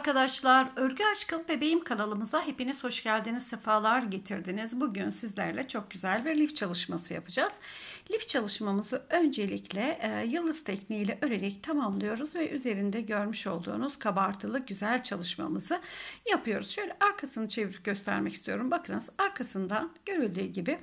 arkadaşlar, Örgü Aşkım Bebeğim kanalımıza hepiniz hoş geldiniz, sefalar getirdiniz. Bugün sizlerle çok güzel bir lif çalışması yapacağız. Lif çalışmamızı öncelikle e, yıldız tekniğiyle örerek tamamlıyoruz ve üzerinde görmüş olduğunuz kabartılı güzel çalışmamızı yapıyoruz. Şöyle arkasını çevirip göstermek istiyorum. Bakınız arkasından görüldüğü gibi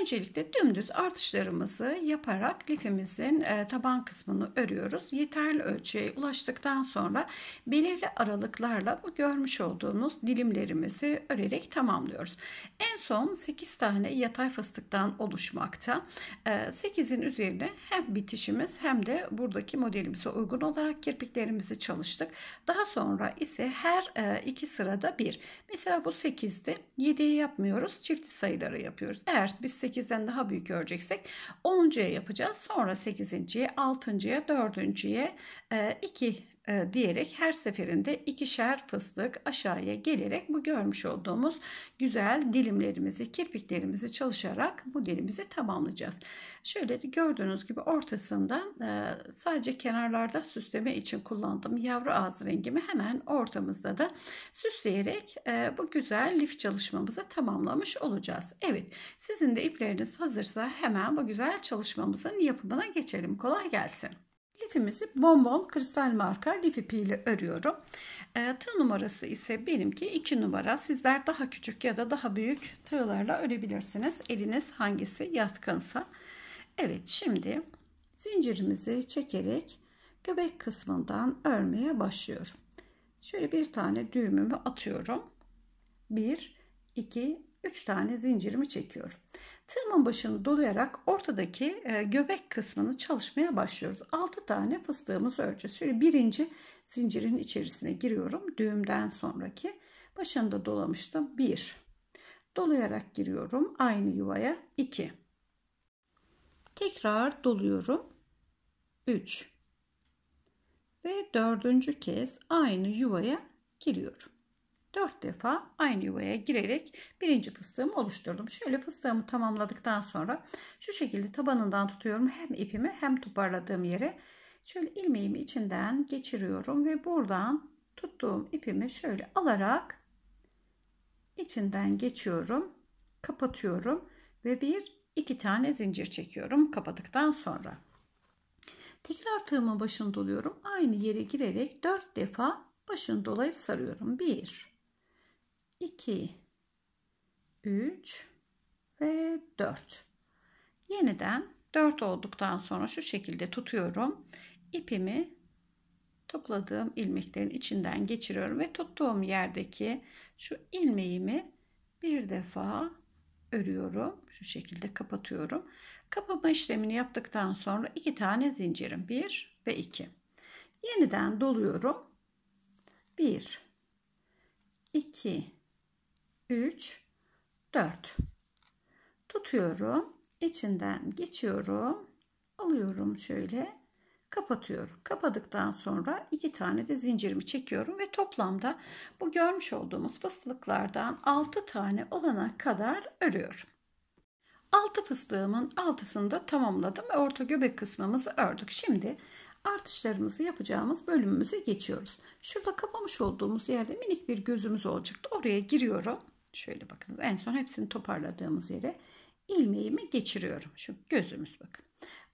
öncelikle dümdüz artışlarımızı yaparak lifimizin e, taban kısmını örüyoruz. Yeterli ölçüye ulaştıktan sonra belirli aralık aralıklarla bu görmüş olduğunuz dilimlerimizi örerek tamamlıyoruz. En son 8 tane yatay fıstıktan oluşmakta. 8'in ee, üzerine hem bitişimiz hem de buradaki modelimize uygun olarak kirpiklerimizi çalıştık. Daha sonra ise her e, iki sırada bir. Mesela bu 8'di. 7'ye yapmıyoruz. Çift sayıları yapıyoruz. Eğer biz 8'den daha büyük göreceksek 10'cuya yapacağız. Sonra 8'inciye, 6'ya, 4'üncüye 2 e, e, diyerek her seferinde ikişer fıstık aşağıya gelerek bu görmüş olduğumuz güzel dilimlerimizi, kirpiklerimizi çalışarak bu dilimizi tamamlayacağız. Şöyle gördüğünüz gibi ortasında e, sadece kenarlarda süsleme için kullandığım yavru ağız rengimi hemen ortamızda da süsleyerek e, bu güzel lif çalışmamızı tamamlamış olacağız. Evet sizin de ipleriniz hazırsa hemen bu güzel çalışmamızın yapımına geçelim. Kolay gelsin. Lifimizi bonbon kristal marka lif ipiyle örüyorum. E, tığ numarası ise benimki 2 numara. Sizler daha küçük ya da daha büyük tığlarla örebilirsiniz. Eliniz hangisi yatkınsa. Evet şimdi zincirimizi çekerek göbek kısmından örmeye başlıyorum. Şöyle bir tane düğümümü atıyorum. 1, 2, 3 tane zincirimi çekiyorum. Tığımın başını dolayarak ortadaki e, göbek kısmını çalışmaya başlıyoruz. 6 tane fıstığımızı öreceğiz. Şöyle birinci zincirin içerisine giriyorum. Düğümden sonraki başında dolamıştım. 1 dolayarak giriyorum. Aynı yuvaya 2 tekrar doluyorum. 3 ve dördüncü kez aynı yuvaya giriyorum. 4 defa aynı yuvaya girerek birinci fıstığımı oluşturdum. Şöyle fıstığımı tamamladıktan sonra şu şekilde tabanından tutuyorum hem ipimi hem toparladığım yere. Şöyle ilmeğimi içinden geçiriyorum ve buradan tuttuğum ipimi şöyle alarak içinden geçiyorum. Kapatıyorum ve bir iki tane zincir çekiyorum kapadıktan sonra. Tekrar tığımın başını doluyorum. Aynı yere girerek 4 defa başını dolayıp sarıyorum. 1 2, 3 ve 4. Yeniden 4 olduktan sonra şu şekilde tutuyorum. ipimi topladığım ilmeklerin içinden geçiriyorum ve tuttuğum yerdeki şu ilmeğimi bir defa örüyorum. Şu şekilde kapatıyorum. Kapama işlemini yaptıktan sonra iki tane zincirim. bir ve iki. Yeniden doluyorum. bir, iki. 3, 4. Tutuyorum. içinden geçiyorum. Alıyorum şöyle. Kapatıyorum. Kapadıktan sonra iki tane de zincirimi çekiyorum ve toplamda bu görmüş olduğumuz fıstıklardan 6 tane olana kadar örüyorum. 6 fıstığımın altısını da tamamladım ve orta göbek kısmımızı ördük. Şimdi artışlarımızı yapacağımız bölümümüze geçiyoruz. Şurada kapamış olduğumuz yerde minik bir gözümüz olacaktı. Oraya giriyorum. Şöyle bakınız, en son hepsini toparladığımız yere ilmeğimi geçiriyorum. Şu gözümüz bakın.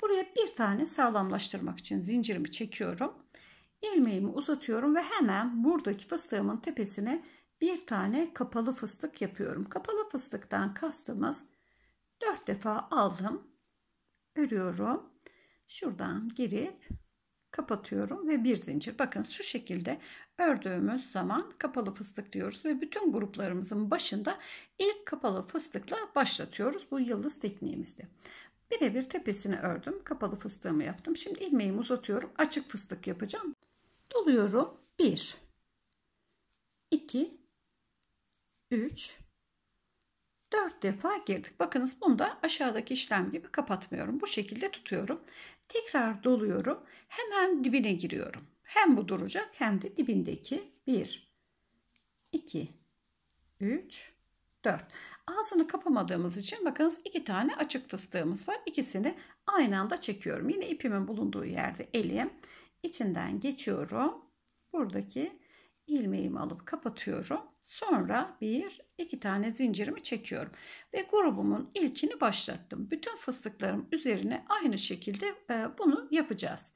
Buraya bir tane sağlamlaştırmak için zincirimi çekiyorum. İlmeğimi uzatıyorum ve hemen buradaki fıstığımın tepesine bir tane kapalı fıstık yapıyorum. Kapalı fıstıktan kastımız 4 defa aldım. Örüyorum. Şuradan girip kapatıyorum ve bir zincir. Bakın şu şekilde ördüğümüz zaman kapalı fıstık diyoruz ve bütün gruplarımızın başında ilk kapalı fıstıkla başlatıyoruz. Bu yıldız tekniğimizde. Birebir tepesini ördüm. Kapalı fıstığımı yaptım. Şimdi ilmeğimi uzatıyorum. Açık fıstık yapacağım. Doluyorum. 1 2 3 4 defa girdik. Bakınız bunu da aşağıdaki işlem gibi kapatmıyorum. Bu şekilde tutuyorum. Tekrar doluyorum. Hemen dibine giriyorum. Hem bu duracak hem de dibindeki 1, 2, 3, 4. Ağzını kapamadığımız için bakınız iki tane açık fıstığımız var. İkisini aynı anda çekiyorum. Yine ipimin bulunduğu yerde elim içinden geçiyorum. Buradaki ilmeğimi alıp kapatıyorum. Sonra bir, iki tane zincirimi çekiyorum. Ve grubumun ilkini başlattım. Bütün fıstıklarım üzerine aynı şekilde e, bunu yapacağız.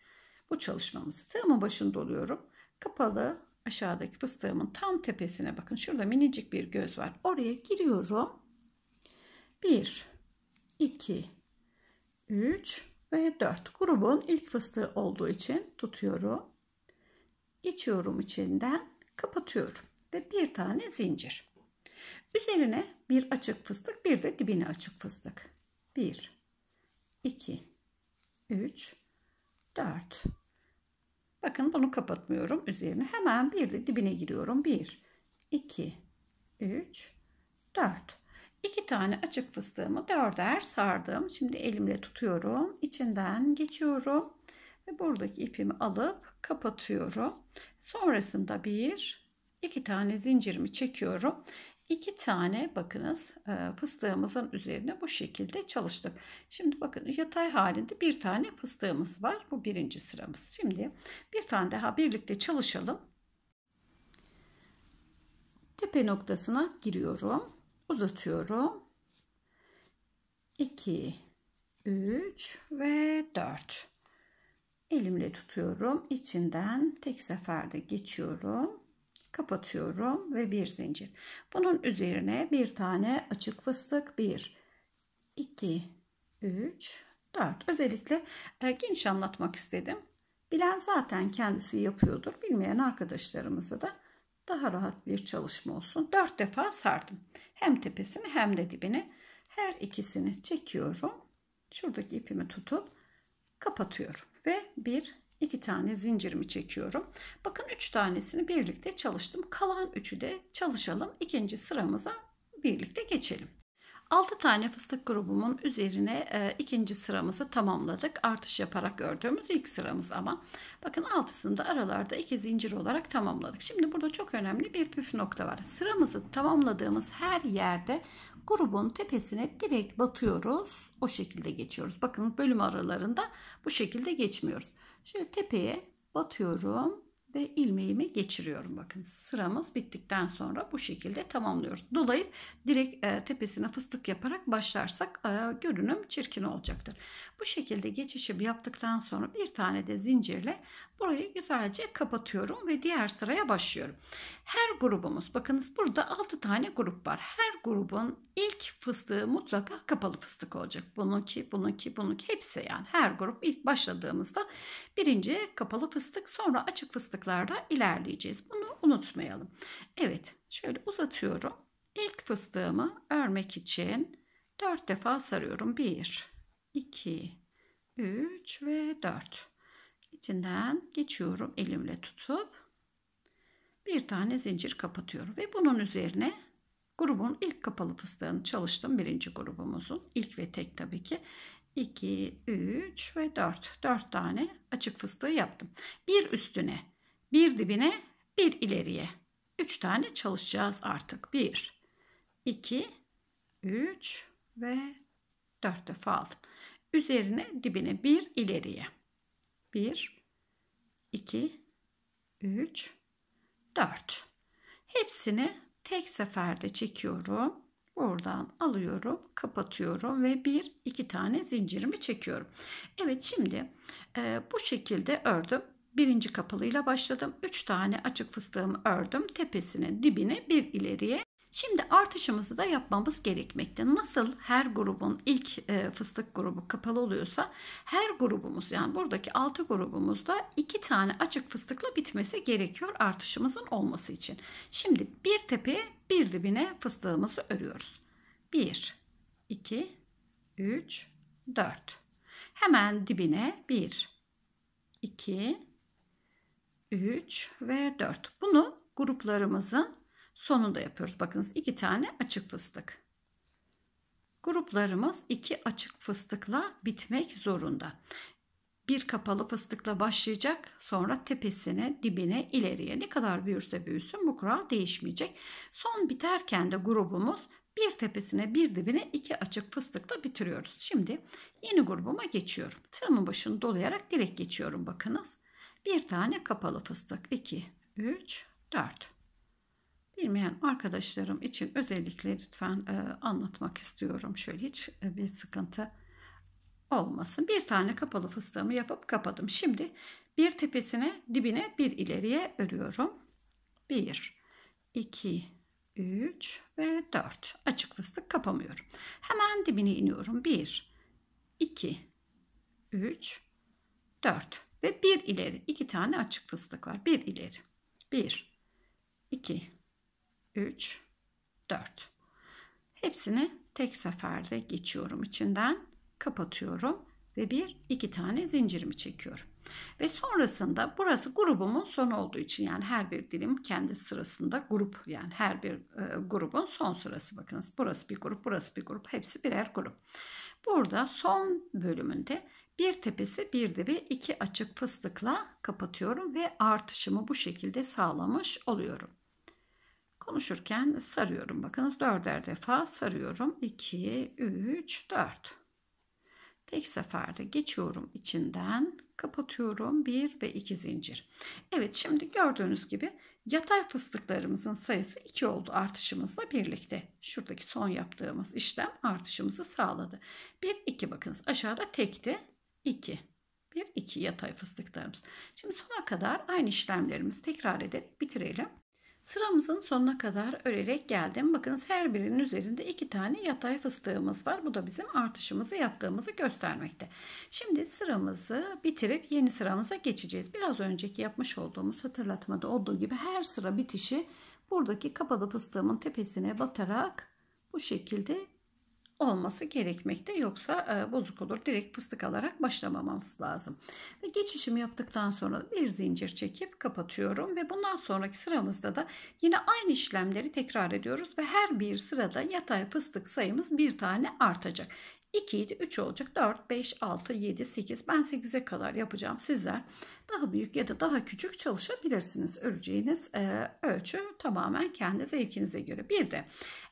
Bu çalışmamızı. Tığımın başında doluyorum. Kapalı aşağıdaki fıstığımın tam tepesine bakın. Şurada minicik bir göz var. Oraya giriyorum. 1, 2, 3 ve 4. Grubun ilk fıstığı olduğu için tutuyorum. Geçiyorum içinden. Kapatıyorum ve bir tane zincir. Üzerine bir açık fıstık bir de dibine açık fıstık. 1, 2, 3, 4. Bakın bunu kapatmıyorum üzerine. Hemen bir de dibine giriyorum. 1, 2, 3, 4. 2 tane açık fıstığımı dörder sardım. Şimdi elimle tutuyorum. içinden geçiyorum. Ve buradaki ipimi alıp kapatıyorum. Sonrasında 1, 2 tane zincirimi çekiyorum. 2 tane bakınız e, fıstığımızın üzerine bu şekilde çalıştık. Şimdi bakın yatay halinde bir tane fıstığımız var. Bu birinci sıramız. Şimdi bir tane daha birlikte çalışalım. Tepe noktasına giriyorum. Uzatıyorum. 2 3 ve 4 elimle tutuyorum içinden tek seferde geçiyorum kapatıyorum ve bir zincir. Bunun üzerine bir tane açık fıstık 1 2 3 4. Özellikle e, geniş anlatmak istedim. Bilen zaten kendisi yapıyordur. Bilmeyen arkadaşlarımıza da daha rahat bir çalışma olsun. 4 defa sardım. Hem tepesini hem de dibini. Her ikisini çekiyorum. Şuradaki ipimi tutup kapatıyorum ve bir iki tane zincirimi çekiyorum. Bakın üç tanesini birlikte çalıştım. Kalan üçü de çalışalım. İkinci sıramıza birlikte geçelim. 6 tane fıstık grubumun üzerine e, ikinci sıramızı tamamladık. Artış yaparak gördüğümüz ilk sıramız ama. Bakın altısını da aralarda iki zincir olarak tamamladık. Şimdi burada çok önemli bir püf nokta var. Sıramızı tamamladığımız her yerde grubun tepesine direkt batıyoruz. O şekilde geçiyoruz. Bakın bölüm aralarında bu şekilde geçmiyoruz. Şöyle tepeye batıyorum ve ilmeğimi geçiriyorum. Bakın sıramız bittikten sonra bu şekilde tamamlıyoruz. Dolayıp direkt e, tepesine fıstık yaparak başlarsak e, görünüm çirkin olacaktır. Bu şekilde geçişi yaptıktan sonra bir tane de zincirle burayı güzelce kapatıyorum ve diğer sıraya başlıyorum. Her grubumuz bakınız burada 6 tane grup var. Her grubun ilk fıstığı mutlaka kapalı fıstık olacak. Bununki, bununki, bununki hepsi yani her grup ilk başladığımızda birinci kapalı fıstık sonra açık fıstık aralıklarla ilerleyeceğiz. Bunu unutmayalım. Evet şöyle uzatıyorum. İlk fıstığımı örmek için 4 defa sarıyorum. 1, 2, 3 ve 4. İçinden geçiyorum elimle tutup bir tane zincir kapatıyorum ve bunun üzerine grubun ilk kapalı fıstığını çalıştım. Birinci grubumuzun ilk ve tek tabii ki 2, 3 ve 4. 4 tane açık fıstığı yaptım. Bir üstüne bir dibine bir ileriye. 3 tane çalışacağız artık. 1, 2, 3 ve 4 defa aldım. Üzerine dibine bir ileriye. 1, 2, 3, 4. Hepsini tek seferde çekiyorum. Buradan alıyorum, kapatıyorum ve bir iki tane zincirimi çekiyorum. Evet şimdi e, bu şekilde ördüm birinci kapalıyla başladım. 3 tane açık fıstığımı ördüm. Tepesinin dibini bir ileriye. Şimdi artışımızı da yapmamız gerekmekte. Nasıl her grubun ilk e, fıstık grubu kapalı oluyorsa her grubumuz yani buradaki 6 grubumuzda 2 tane açık fıstıkla bitmesi gerekiyor artışımızın olması için. Şimdi bir tepeye bir dibine fıstığımızı örüyoruz. 1, 2, 3, 4. Hemen dibine 1, 2, 3 ve 4. Bunu gruplarımızın sonunda yapıyoruz. Bakınız iki tane açık fıstık. Gruplarımız iki açık fıstıkla bitmek zorunda. Bir kapalı fıstıkla başlayacak sonra tepesine dibine ileriye ne kadar büyürse büyüsün bu kural değişmeyecek. Son biterken de grubumuz bir tepesine bir dibine iki açık fıstıkla bitiriyoruz. Şimdi yeni grubuma geçiyorum. Tığımın başını dolayarak direkt geçiyorum bakınız. Bir tane kapalı fıstık. 2, 3, 4. Bilmeyen arkadaşlarım için özellikle lütfen e, anlatmak istiyorum. Şöyle hiç e, bir sıkıntı olmasın. Bir tane kapalı fıstığımı yapıp kapadım. Şimdi bir tepesine dibine bir ileriye örüyorum. 1, 2, 3 ve 4. Açık fıstık kapamıyorum. Hemen dibine iniyorum. 1, 2, 3, 4 ve bir ileri. iki tane açık fıstık var. Bir ileri. Bir, iki, üç, dört. Hepsini tek seferde geçiyorum içinden. Kapatıyorum ve bir iki tane zincirimi çekiyorum. Ve sonrasında burası grubumun son olduğu için yani her bir dilim kendi sırasında grup yani her bir e, grubun son sırası bakınız. Burası bir grup, burası bir grup, hepsi birer grup. Burada son bölümünde bir tepesi bir dibi iki açık fıstıkla kapatıyorum ve artışımı bu şekilde sağlamış oluyorum. Konuşurken sarıyorum. Bakınız dörder defa sarıyorum. 2, 3, 4. Tek seferde geçiyorum içinden, kapatıyorum bir ve iki zincir. Evet şimdi gördüğünüz gibi yatay fıstıklarımızın sayısı 2 oldu artışımızla birlikte. Şuradaki son yaptığımız işlem artışımızı sağladı. 1 2 bakınız aşağıda tekti. 2. 1, 2 yatay fıstıklarımız. Şimdi sona kadar aynı işlemlerimizi tekrar ederek bitirelim. Sıramızın sonuna kadar örerek geldim. Bakınız her birinin üzerinde iki tane yatay fıstığımız var. Bu da bizim artışımızı yaptığımızı göstermekte. Şimdi sıramızı bitirip yeni sıramıza geçeceğiz. Biraz önceki yapmış olduğumuz hatırlatmada olduğu gibi her sıra bitişi buradaki kapalı fıstığımın tepesine batarak bu şekilde olması gerekmekte yoksa e, bozuk olur. Direkt fıstık alarak başlamamamız lazım. Ve geçişimi yaptıktan sonra bir zincir çekip kapatıyorum ve bundan sonraki sıramızda da yine aynı işlemleri tekrar ediyoruz ve her bir sırada yatay fıstık sayımız bir tane artacak. 2 idi 3 olacak. 4, 5, 6, 7, 8. Ben 8'e kadar yapacağım. Sizler daha büyük ya da daha küçük çalışabilirsiniz. Öreceğiniz e, ölçü tamamen kendi zevkinize göre. Bir de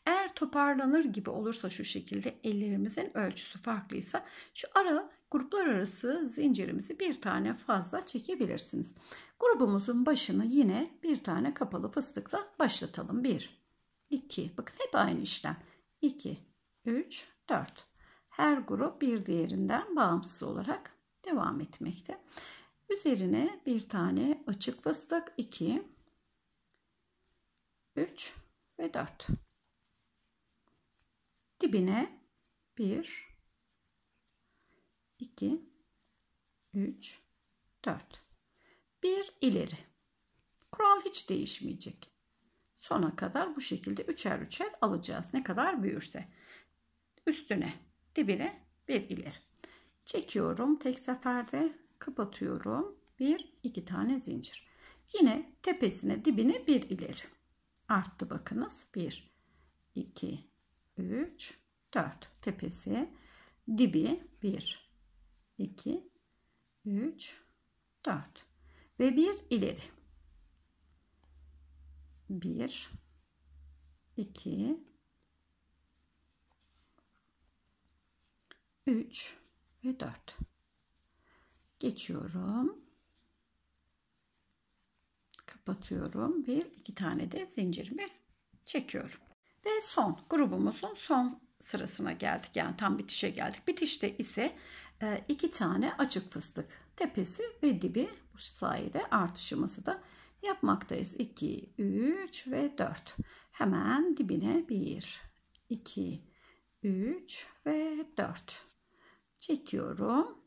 eğer toparlanır gibi olursa şu şekilde ellerimizin ölçüsü farklıysa şu ara gruplar arası zincirimizi bir tane fazla çekebilirsiniz. Grubumuzun başını yine bir tane kapalı fıstıkla başlatalım. 1, 2, bakın hep aynı işlem. 2, 3, 4 her grup bir diğerinden bağımsız olarak devam etmekte. Üzerine bir tane açık fıstık, 2, 3 ve 4. Dibine 1, 2, 3, 4. Bir ileri. Kural hiç değişmeyecek. Sona kadar bu şekilde üçer üçer alacağız. Ne kadar büyürse. Üstüne dibine bir ileri. Çekiyorum. Tek seferde kapatıyorum. Bir, iki tane zincir. Yine tepesine dibine bir ileri. Arttı bakınız. Bir, iki, üç, dört. Tepesi, dibi bir, iki, üç, dört. Ve bir ileri. Bir, iki. 3 ve 4. Geçiyorum. Kapatıyorum. Bir, iki tane de zincirimi çekiyorum. Ve son grubumuzun son sırasına geldik. Yani tam bitişe geldik. Bitişte ise e, iki tane açık fıstık tepesi ve dibi bu sayede artışımızı da yapmaktayız. 2, 3 ve 4. Hemen dibine 1, 2, 3 ve 4 çekiyorum.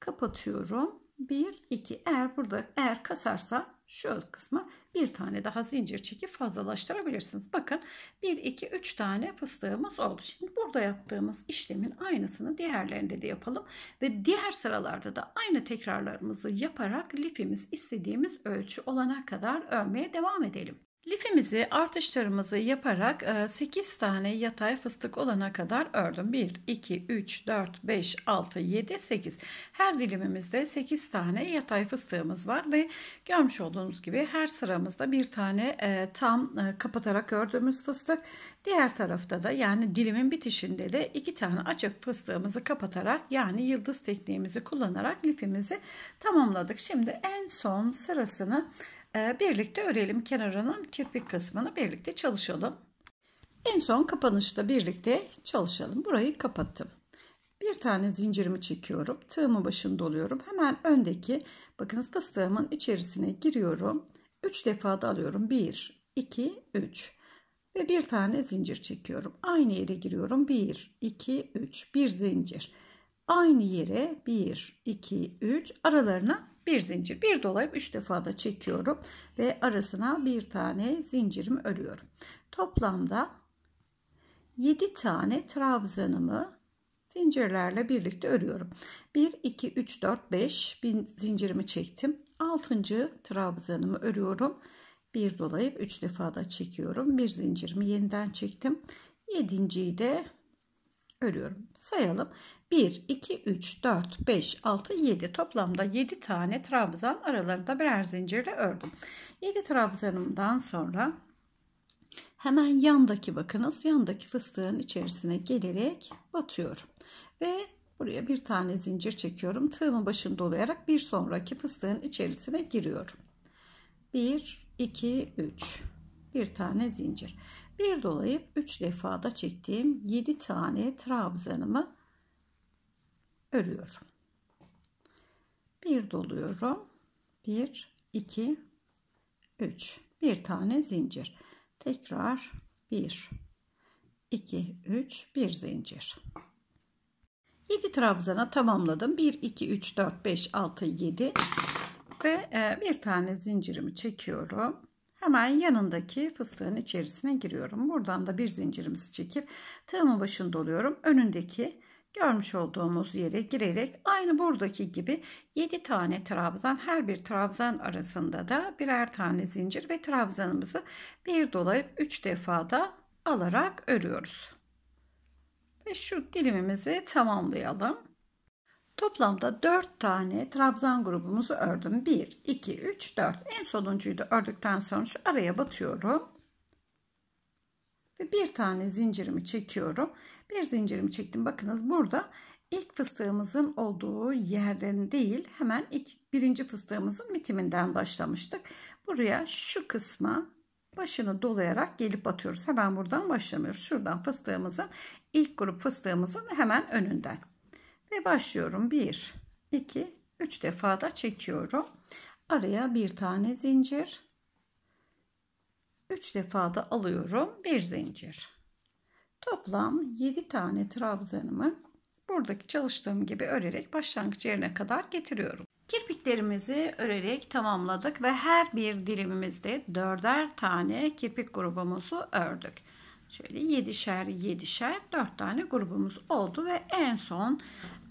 Kapatıyorum. 1 2 eğer burada eğer kasarsa şu kısma bir tane daha zincir çekip fazlalaştırabilirsiniz. Bakın 1 2 3 tane fıstığımız oldu. Şimdi burada yaptığımız işlemin aynısını diğerlerinde de yapalım ve diğer sıralarda da aynı tekrarlarımızı yaparak lifimiz istediğimiz ölçü olana kadar örmeye devam edelim. Lifimizi artışlarımızı yaparak 8 e, tane yatay fıstık olana kadar ördüm. 1, 2, 3, 4, 5, 6, 7, 8. Her dilimimizde 8 tane yatay fıstığımız var ve görmüş olduğunuz gibi her sıramızda bir tane e, tam e, kapatarak ördüğümüz fıstık. Diğer tarafta da yani dilimin bitişinde de 2 tane açık fıstığımızı kapatarak yani yıldız tekniğimizi kullanarak lifimizi tamamladık. Şimdi en son sırasını ee, birlikte örelim kenarının kirpik kısmını birlikte çalışalım. En son kapanışta birlikte çalışalım. Burayı kapattım. Bir tane zincirimi çekiyorum. Tığımı başında doluyorum. Hemen öndeki bakınız fıstığımın içerisine giriyorum. 3 defa da alıyorum. 1, 2, 3 ve bir tane zincir çekiyorum. Aynı yere giriyorum. 1, 2, 3 bir zincir. Aynı yere 1, 2, 3 aralarına bir zincir bir dolayıp üç defa da çekiyorum ve arasına bir tane zincirimi örüyorum toplamda 7 tane trabzanımı zincirlerle birlikte örüyorum 1 2 3 4 5 bin zincirimi çektim 6. trabzanımı örüyorum bir dolayıp üç defa da çekiyorum bir zincirimi yeniden çektim 7.yi de örüyorum. Sayalım. 1, 2, 3, 4, 5, 6, 7. Toplamda 7 tane trabzan aralarında birer zincirle ördüm. 7 trabzanımdan sonra hemen yandaki bakınız yandaki fıstığın içerisine gelerek batıyorum. Ve buraya bir tane zincir çekiyorum. Tığımın başını dolayarak bir sonraki fıstığın içerisine giriyorum. 1, 2, 3. Bir tane zincir bir dolayıp 3 defada çektiğim 7 tane trabzanımı örüyorum. Bir doluyorum. 1 2 3 bir tane zincir. Tekrar 1 2 3 bir zincir. 7 trabzana tamamladım. 1 2 3 4 5 6 7 ve e, bir tane zincirimi çekiyorum Hemen yanındaki fıstığın içerisine giriyorum. Buradan da bir zincirimizi çekip tığımın başını doluyorum. Önündeki görmüş olduğumuz yere girerek aynı buradaki gibi 7 tane trabzan her bir trabzan arasında da birer tane zincir ve trabzanımızı bir dolayıp 3 defa da alarak örüyoruz. Ve şu dilimimizi tamamlayalım. Toplamda 4 tane trabzan grubumuzu ördüm. 1, 2, 3, 4. En sonuncuyu da ördükten sonra şu araya batıyorum. Ve bir tane zincirimi çekiyorum. Bir zincirimi çektim. Bakınız burada ilk fıstığımızın olduğu yerden değil hemen ilk birinci fıstığımızın bitiminden başlamıştık. Buraya şu kısma başını dolayarak gelip batıyoruz. Hemen buradan başlamıyoruz. Şuradan fıstığımızın ilk grup fıstığımızın hemen önünden. Ve başlıyorum. 1, 2, 3 defa da çekiyorum. Araya bir tane zincir. 3 defa da alıyorum. Bir zincir. Toplam 7 tane trabzanımı buradaki çalıştığım gibi örerek başlangıç yerine kadar getiriyorum. Kirpiklerimizi örerek tamamladık ve her bir dilimimizde dörder tane kirpik grubumuzu ördük. Şöyle yedişer yedişer dört tane grubumuz oldu ve en son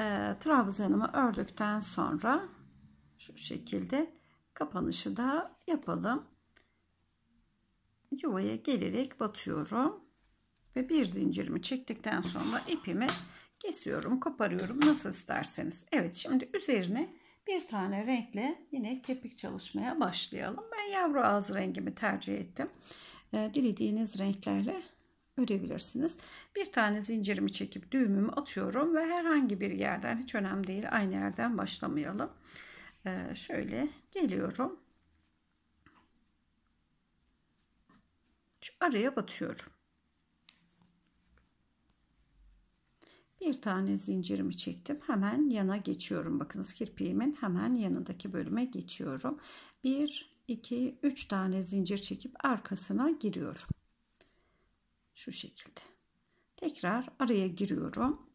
e, trabzanımı ördükten sonra şu şekilde kapanışı da yapalım. Yuvaya gelerek batıyorum ve bir zincirimi çektikten sonra ipimi kesiyorum, koparıyorum nasıl isterseniz. Evet şimdi üzerine bir tane renkle yine kepik çalışmaya başlayalım. Ben yavru ağız rengimi tercih ettim. E, dilediğiniz renklerle örebilirsiniz. Bir tane zincirimi çekip düğümümü atıyorum ve herhangi bir yerden hiç önemli değil aynı yerden başlamayalım. Ee, şöyle geliyorum. Şu araya batıyorum. Bir tane zincirimi çektim. Hemen yana geçiyorum. Bakınız kirpiğimin hemen yanındaki bölüme geçiyorum. 1, 2, 3 tane zincir çekip arkasına giriyorum. Şu şekilde. Tekrar araya giriyorum.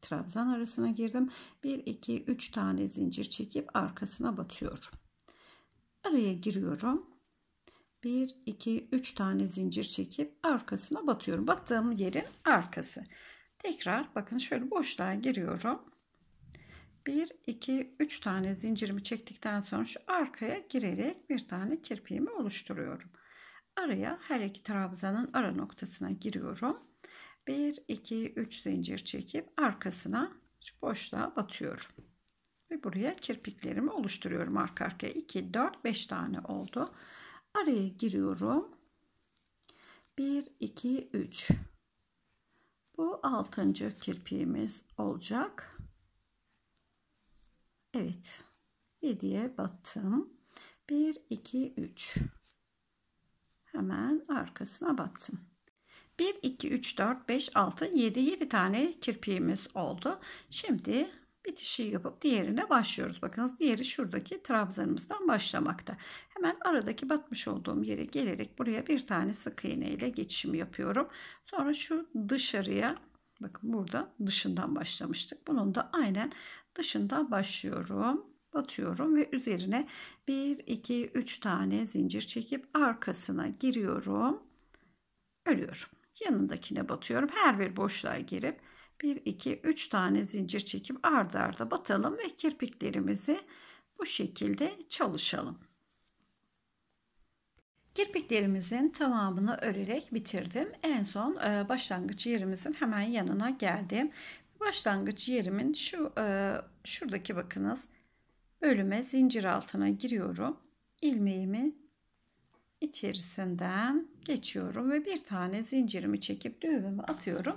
Trabzan arasına girdim. 1, 2, 3 tane zincir çekip arkasına batıyorum. Araya giriyorum. 1, 2, 3 tane zincir çekip arkasına batıyorum. Battığım yerin arkası. Tekrar bakın şöyle boşluğa giriyorum. 1, 2, 3 tane zincirimi çektikten sonra şu arkaya girerek bir tane kirpiğimi oluşturuyorum araya her iki trabzanın ara noktasına giriyorum. 1 2 3 zincir çekip arkasına şu boşluğa batıyorum. Ve buraya kirpiklerimi oluşturuyorum arka arkaya. 2 4 5 tane oldu. Araya giriyorum. 1 2 3 bu altıncı kirpiğimiz olacak. Evet. 7'ye battım. 1 2 3 Hemen arkasına battım. 1, 2, 3, 4, 5, 6, 7, 7 tane kirpiğimiz oldu. Şimdi bitişi yapıp diğerine başlıyoruz. Bakınız diğeri şuradaki trabzanımızdan başlamakta. Hemen aradaki batmış olduğum yere gelerek buraya bir tane sık iğne ile geçişimi yapıyorum. Sonra şu dışarıya bakın burada dışından başlamıştık. Bunun da aynen dışından başlıyorum batıyorum ve üzerine 1 2 3 tane zincir çekip arkasına giriyorum örüyorum yanındakine batıyorum her bir boşluğa girip 1 2 3 tane zincir çekip ardarda arda batalım ve kirpiklerimizi bu şekilde çalışalım Kirpiklerimizin tamamını örerek bitirdim. En son e, başlangıç yerimizin hemen yanına geldim. Başlangıç yerimin şu e, şuradaki bakınız bölüme zincir altına giriyorum. ilmeğimi içerisinden geçiyorum ve bir tane zincirimi çekip düğümümü atıyorum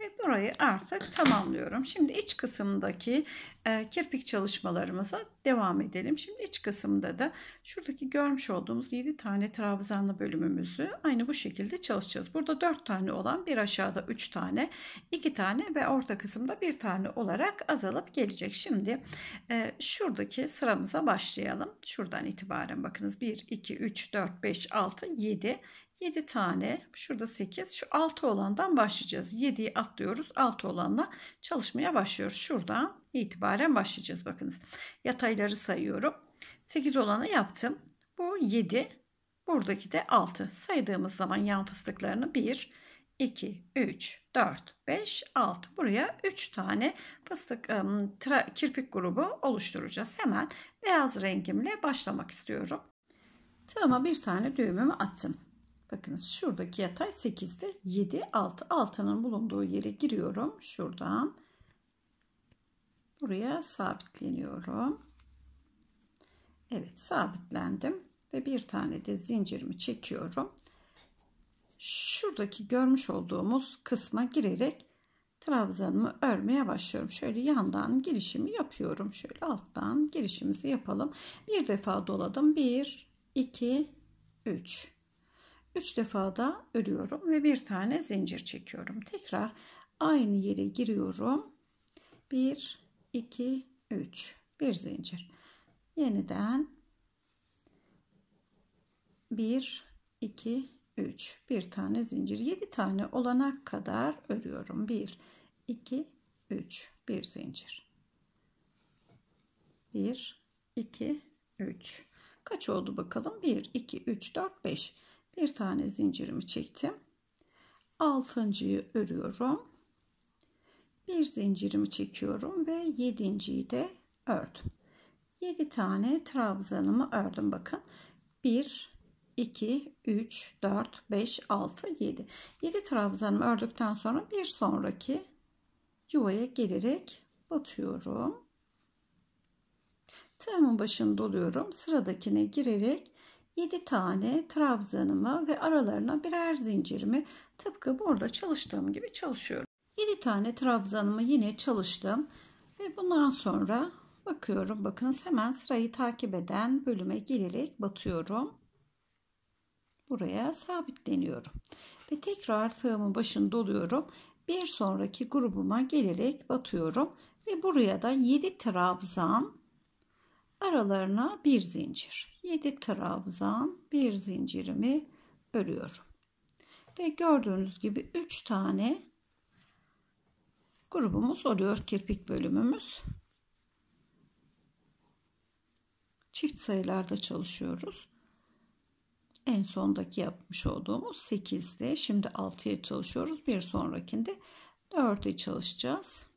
ve burayı artık tamamlıyorum. Şimdi iç kısımdaki e, kirpik çalışmalarımıza devam edelim. Şimdi iç kısımda da şuradaki görmüş olduğumuz 7 tane trabzanlı bölümümüzü aynı bu şekilde çalışacağız. Burada 4 tane olan bir aşağıda 3 tane 2 tane ve orta kısımda 1 tane olarak azalıp gelecek. Şimdi e, şuradaki sıramıza başlayalım. Şuradan itibaren bakınız 1, 2, 3, 4, 5, 6, 7 7 tane şurada 8 şu 6 olandan başlayacağız. 7'yi atlıyoruz 6 olanla çalışmaya başlıyoruz. Şuradan itibaren başlayacağız bakınız. Yatayları sayıyorum. 8 olanı yaptım. Bu 7 buradaki de 6 saydığımız zaman yan fıstıklarını 1 2 3 4 5 6 buraya 3 tane fıstık ım, ıı, tra, kirpik grubu oluşturacağız. Hemen beyaz rengimle başlamak istiyorum. Tığıma bir tane düğümümü attım. Bakınız şuradaki yatay 8'de 7 6 altının bulunduğu yere giriyorum. Şuradan buraya sabitleniyorum. Evet sabitlendim ve bir tane de zincirimi çekiyorum. Şuradaki görmüş olduğumuz kısma girerek trabzanımı örmeye başlıyorum. Şöyle yandan girişimi yapıyorum. Şöyle alttan girişimizi yapalım. Bir defa doladım. 1 2 3 3 defa da örüyorum ve bir tane zincir çekiyorum. Tekrar aynı yere giriyorum. 1 2 3 bir zincir. Yeniden 1 2 3 bir tane zincir. 7 tane olana kadar örüyorum. 1 2 3 bir zincir. 1 2 3 Kaç oldu bakalım? 1 2 3 4 5 bir tane zincirimi çektim. Altıncıyı örüyorum. Bir zincirimi çekiyorum ve yedinciyi de ördüm. 7 tane trabzanımı ördüm bakın. 1 2 3 4 5 6 7. 7 trabzanımı ördükten sonra bir sonraki yuvaya girerek batıyorum. Tığımın başını doluyorum. Sıradakine girerek 7 tane trabzanımı ve aralarına birer zincirimi tıpkı burada çalıştığım gibi çalışıyorum. 7 tane trabzanımı yine çalıştım ve bundan sonra bakıyorum bakınız hemen sırayı takip eden bölüme gelerek batıyorum. Buraya sabitleniyorum ve tekrar tığımın başını doluyorum. Bir sonraki grubuma gelerek batıyorum ve buraya da 7 trabzan aralarına bir zincir 7 trabzan bir zincirimi örüyorum ve gördüğünüz gibi 3 tane grubumuz oluyor kirpik bölümümüz çift sayılarda çalışıyoruz en sondaki yapmış olduğumuz 8'de şimdi 6'ya çalışıyoruz bir sonrakinde 4'e çalışacağız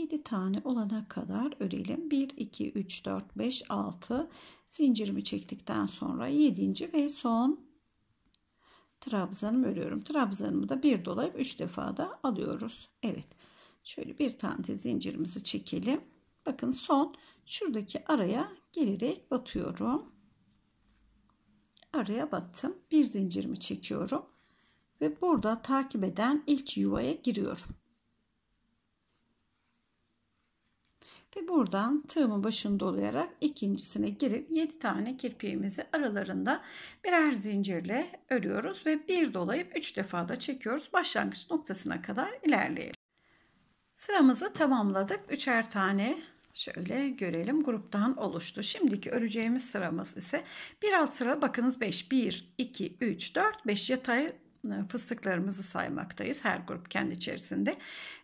7 tane olana kadar örelim. 1, 2, 3, 4, 5, 6 zincirimi çektikten sonra 7. ve son trabzanımı örüyorum. Trabzanımı da bir dolayıp 3 defa da alıyoruz. Evet. Şöyle bir tane zincirimizi çekelim. Bakın son şuradaki araya gelerek batıyorum. Araya battım. Bir zincirimi çekiyorum. Ve burada takip eden ilk yuvaya giriyorum. Ve buradan tığımı başını dolayarak ikincisine girip 7 tane kirpiğimizi aralarında birer zincirle örüyoruz ve bir dolayıp 3 defa da çekiyoruz. Başlangıç noktasına kadar ilerleyelim. Sıramızı tamamladık. Üçer tane Şöyle görelim gruptan oluştu. Şimdiki öreceğimiz sıramız ise bir alt sıra bakınız 5 1 2 3 4 5 yatay e, fıstıklarımızı saymaktayız. Her grup kendi içerisinde.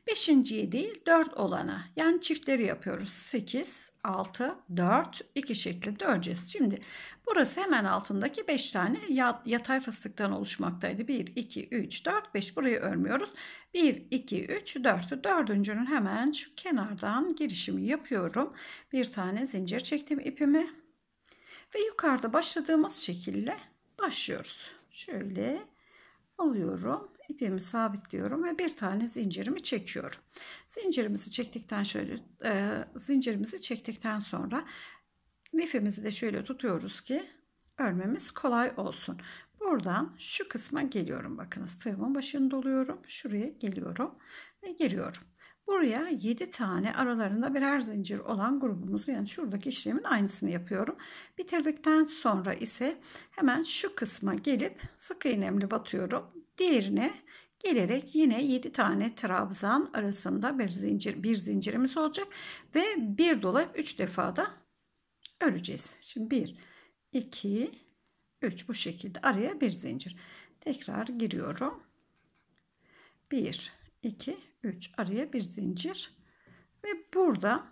Beşinciyi değil 4 olana yani çiftleri yapıyoruz. 8, 6, 4, 2 şeklinde öreceğiz. Şimdi burası hemen altındaki 5 tane yatay fıstıktan oluşmaktaydı. 1, 2, 3, 4, 5 burayı örmüyoruz. 1, 2, 3, 4. Dördüncünün hemen şu kenardan girişimi yapıyorum. Bir tane zincir çektim ipimi. Ve yukarıda başladığımız şekilde başlıyoruz. Şöyle alıyorum. ipimi sabitliyorum ve bir tane zincirimi çekiyorum. Zincirimizi çektikten şöyle e, zincirimizi çektikten sonra lifimizi de şöyle tutuyoruz ki örmemiz kolay olsun. Buradan şu kısma geliyorum. Bakınız tığımın başını doluyorum. Şuraya geliyorum ve giriyorum. Buraya 7 tane aralarında birer zincir olan grubumuzu yani şuradaki işlemin aynısını yapıyorum. Bitirdikten sonra ise hemen şu kısma gelip sık iğnemle batıyorum. Diğerine gelerek yine 7 tane trabzan arasında bir zincir bir zincirimiz olacak ve bir dolayıp 3 defa da öreceğiz. Şimdi 1 2 3 bu şekilde araya bir zincir. Tekrar giriyorum. 1 2 3 araya bir zincir ve burada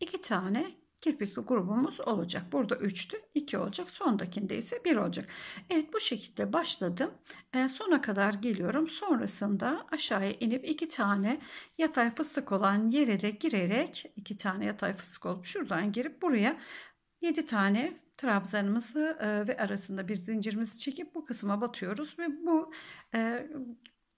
iki tane kirpikli grubumuz olacak. Burada 3'tü 2 olacak. Sondakinde ise 1 olacak. Evet bu şekilde başladım. E, sona kadar geliyorum. Sonrasında aşağıya inip 2 tane yatay fıstık olan yere de girerek 2 tane yatay fıstık olup şuradan girip buraya 7 tane trabzanımızı e, ve arasında bir zincirimizi çekip bu kısma batıyoruz ve bu e,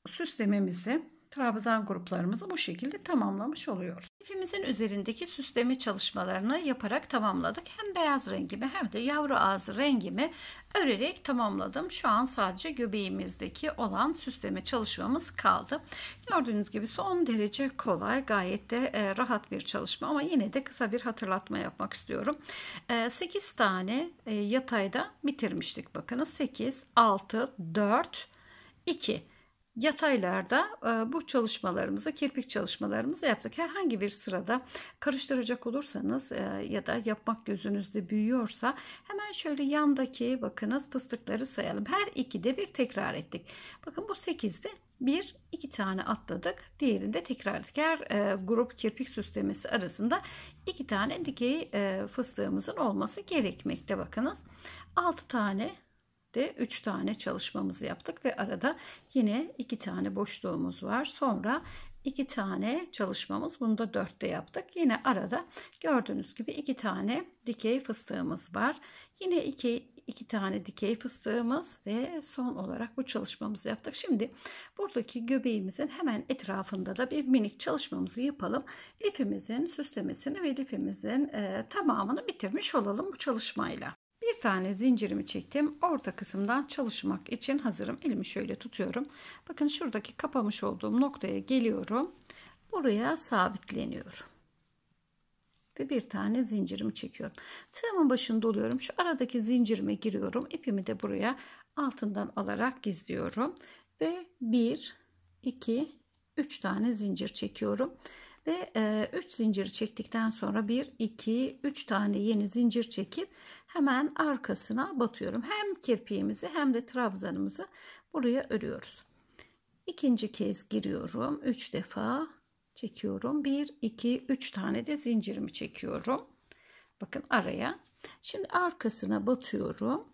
süslememizi trabzan gruplarımızı bu şekilde tamamlamış oluyoruz. İpimizin üzerindeki süsleme çalışmalarını yaparak tamamladık. Hem beyaz rengimi hem de yavru ağzı rengimi örerek tamamladım. Şu an sadece göbeğimizdeki olan süsleme çalışmamız kaldı. Gördüğünüz gibi son derece kolay, gayet de e, rahat bir çalışma ama yine de kısa bir hatırlatma yapmak istiyorum. 8 e, tane e, yatayda bitirmiştik. Bakın, 8, 6, 4, 2 yataylarda e, bu çalışmalarımızı, kirpik çalışmalarımızı yaptık. Herhangi bir sırada karıştıracak olursanız e, ya da yapmak gözünüzde büyüyorsa hemen şöyle yandaki bakınız fıstıkları sayalım. Her ikide bir tekrar ettik. Bakın bu 8'de bir iki tane atladık diğerinde tekrar ettik. her e, grup kirpik süslemesi arasında iki tane dikey fıstığımızın olması gerekmekte bakınız 6 tane de 3 tane çalışmamızı yaptık ve arada yine 2 tane boşluğumuz var. Sonra 2 tane çalışmamız bunu da 4'te yaptık. Yine arada gördüğünüz gibi 2 tane dikey fıstığımız var. Yine 2 iki tane dikey fıstığımız ve son olarak bu çalışmamızı yaptık. Şimdi buradaki göbeğimizin hemen etrafında da bir minik çalışmamızı yapalım. Lifimizin süslemesini ve lifimizin e, tamamını bitirmiş olalım bu çalışmayla. Bir tane zincirimi çektim. Orta kısımdan çalışmak için hazırım. Elimi şöyle tutuyorum. Bakın şuradaki kapamış olduğum noktaya geliyorum. Buraya sabitleniyorum. Ve bir tane zincirimi çekiyorum. Tığımın başını doluyorum. Şu aradaki zincirime giriyorum. İpimi de buraya altından alarak gizliyorum. Ve 1, 2, 3 tane zincir çekiyorum ve 3 e, zincir çektikten sonra 1 2 3 tane yeni zincir çekip hemen arkasına batıyorum. Hem kirpiğimizi hem de trabzanımızı buraya örüyoruz. İkinci kez giriyorum. 3 defa çekiyorum. 1, 2, 3 tane de zincirimi çekiyorum. Bakın araya. Şimdi arkasına batıyorum.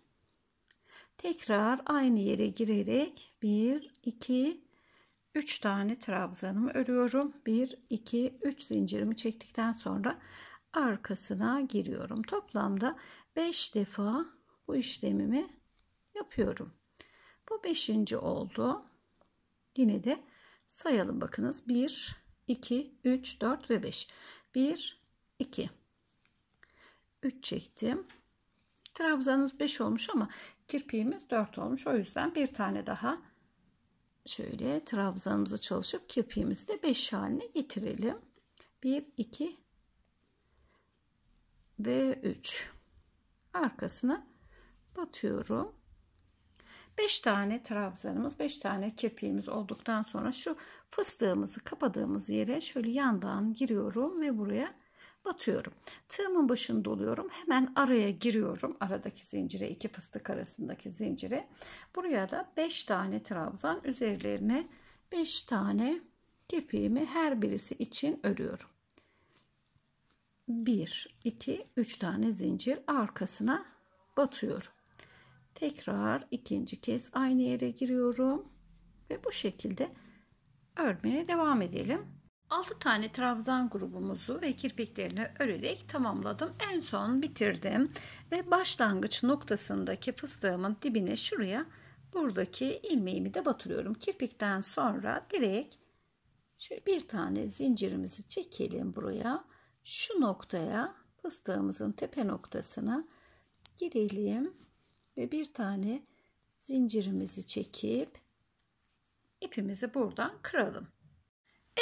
Tekrar aynı yere girerek 1, 2, 3 tane trabzanımı örüyorum. 1, 2, 3 zincirimi çektikten sonra arkasına giriyorum. Toplamda 5 defa bu işlemimi yapıyorum. Bu 5. oldu. Yine de sayalım bakınız. 1, 2, 3, 4 ve 5. 1, 2, 3 çektim. Trabzanız 5 olmuş ama kirpiğimiz 4 olmuş. O yüzden bir tane daha şöyle trabzanımızı çalışıp kirpiğimizi de 5 haline getirelim. 1, 2 ve 3 arkasına batıyorum. 5 tane trabzanımız, 5 tane kirpiğimiz olduktan sonra şu fıstığımızı kapadığımız yere şöyle yandan giriyorum ve buraya batıyorum. Tığımın başını doluyorum. Hemen araya giriyorum. Aradaki zincire, iki fıstık arasındaki zincire. Buraya da 5 tane trabzan üzerlerine 5 tane kirpiğimi her birisi için örüyorum. 1 2 3 tane zincir arkasına batıyorum. Tekrar ikinci kez aynı yere giriyorum ve bu şekilde örmeye devam edelim. 6 tane trabzan grubumuzu ve kirpiklerini örerek tamamladım. En son bitirdim ve başlangıç noktasındaki fıstığımın dibine şuraya buradaki ilmeğimi de batırıyorum. Kirpikten sonra direkt şöyle bir tane zincirimizi çekelim buraya şu noktaya fıstığımızın tepe noktasına girelim ve bir tane zincirimizi çekip ipimizi buradan kıralım.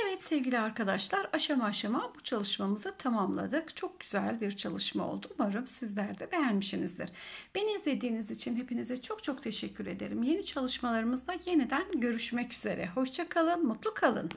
Evet sevgili arkadaşlar aşama aşama bu çalışmamızı tamamladık. Çok güzel bir çalışma oldu. Umarım sizler de beğenmişsinizdir. Beni izlediğiniz için hepinize çok çok teşekkür ederim. Yeni çalışmalarımızda yeniden görüşmek üzere. Hoşçakalın, mutlu kalın.